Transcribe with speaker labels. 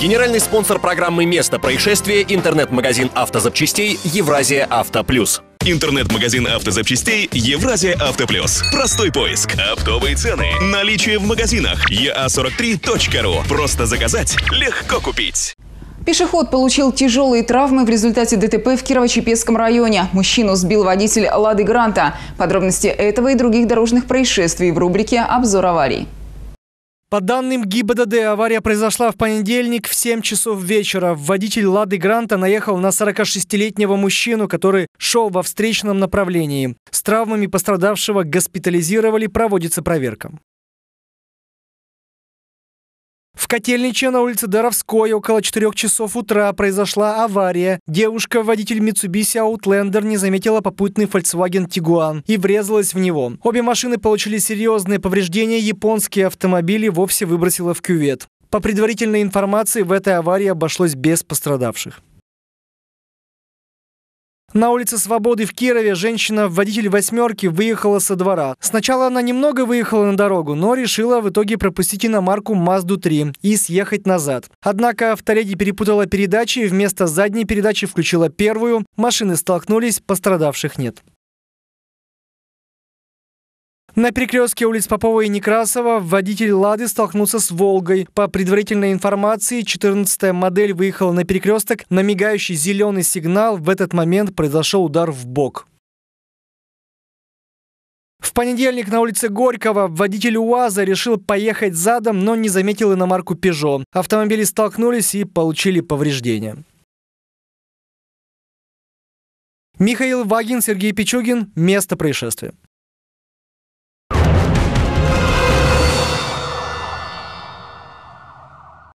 Speaker 1: Генеральный спонсор программы «Место происшествия» — интернет-магазин автозапчастей «Евразия Авто Плюс». Интернет-магазин автозапчастей «Евразия Автоплюс». Простой поиск, оптовые цены, наличие в магазинах, ЕА43.Ру. E Просто заказать, легко купить. Пешеход получил тяжелые травмы в результате ДТП в Кирово-Чепецком районе. Мужчину сбил водитель «Лады Гранта». Подробности этого и других дорожных происшествий в рубрике «Обзор аварий».
Speaker 2: По данным ГИБДД, авария произошла в понедельник в 7 часов вечера. Водитель «Лады Гранта» наехал на 46-летнего мужчину, который шел во встречном направлении. С травмами пострадавшего госпитализировали, проводится проверка. В Котельниче на улице Доровской около 4 часов утра произошла авария. Девушка-водитель Mitsubishi Outlander не заметила попутный Volkswagen Tiguan и врезалась в него. Обе машины получили серьезные повреждения, японские автомобили вовсе выбросило в кювет. По предварительной информации, в этой аварии обошлось без пострадавших. На улице Свободы в Кирове женщина, водитель «восьмерки», выехала со двора. Сначала она немного выехала на дорогу, но решила в итоге пропустить иномарку Мазду 3 и съехать назад. Однако автоледи перепутала передачи, и вместо задней передачи включила первую, машины столкнулись, пострадавших нет. На перекрестке улиц Попова и Некрасова водитель «Лады» столкнулся с «Волгой». По предварительной информации, 14-я модель выехала на перекресток на мигающий зеленый сигнал. В этот момент произошел удар в бок. В понедельник на улице Горького водитель УАЗа решил поехать задом, но не заметил иномарку «Пежо». Автомобили столкнулись и получили повреждения. Михаил Вагин, Сергей Пичугин. Место происшествия.